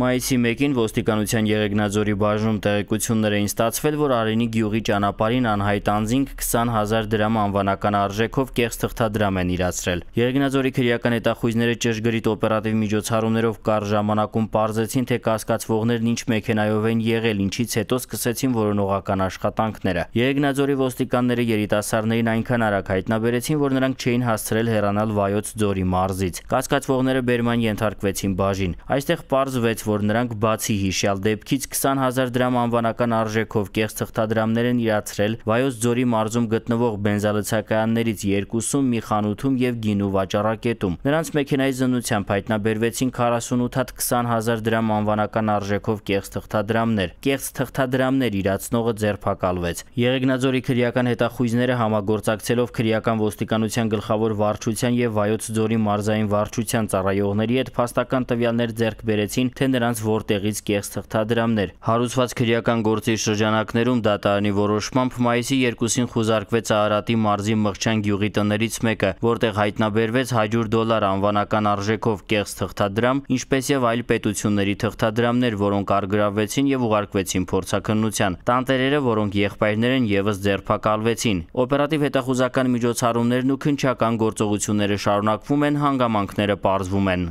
Մայիսի 1-ին ոստիկանության Եղեգնաձորի բաժնում տեղեկություններ էին ստացվել, որ Արենի գյուղի ճանապարհին անհայտ անձինք 20000 դրամ անվանական արժեքով կեղծ թղթադրամ են իրացրել։ Եղեգնաձորի քրեական հետախույզները ճշգրիտ օպերատիվ միջոցառումներով կար ժամանակում ողջացին, թե կասկածվողներն ինչ մեքենայով են եղել, ինչից հետո սկսեցին որոնողական աշխատանքները։ Եղեգնաձորի ոստիկանները երիտասարդներին այնքան արագ հայտնաբերեցին, որ նրանք չէին հասցրել հեռանալ Վայոց ձորի մարզից։ Կասկածվողները բերման ենթարկվեցին բաժին։ Այստեղ ողջվեց նշեց, որ նրանք բացի հիշյալ դեպքից 20000 դրամ անվանական արժեքով կեղծ թղթադրամներ են իրացրել Վայոց ձորի մարզում գտնվող բենզալցակայաններից երկուսում, մի խանութում եւ գինու վաճառակետում։ Նրանց մեքենայի զնությամբ հայտնաբերվեցին 48 հատ 20000 դրամ անվանական արժեքով կեղծ թղթադրամներ։ Կեղծ թղթադրամներ իրացնողը ձերբակալվեց։ Եղեգնաձորի քրեական հետախույզները համագործակցելով քրեական ոստիկանության գլխավոր վարչության եւ Վայոց ձորի մարզային վարչության ծառայողների հետ փաստական տվյալներ ձեռք բերեցին, թե նրանց որտեղից կեղծ թղթադրամներ։ Հարուցված քրեական գործի շրջանակներում դատարանի որոշմամբ մայիսի 2-ին խուզարկվեց Արարատի մարզի Մղչան գյուղի տներից մեկը, որտեղ հայտնաբերվեց 100 դոլար անվանական արժեքով կեղծ թղթադրամ, ինչպես եւ այլ պետությունների թղթադրամներ, որոնք արգրավվեցին եւ ուղարկվեցին փորձակնության։ Տանտերերը, որոնք եղբայրներ են, եւս ձերբակալվեցին։ Օպերատիվ հետախուզական միջոցառումներն ու քնչական գործողությունները շարունակվում են, հանգամանքները պարզվում են։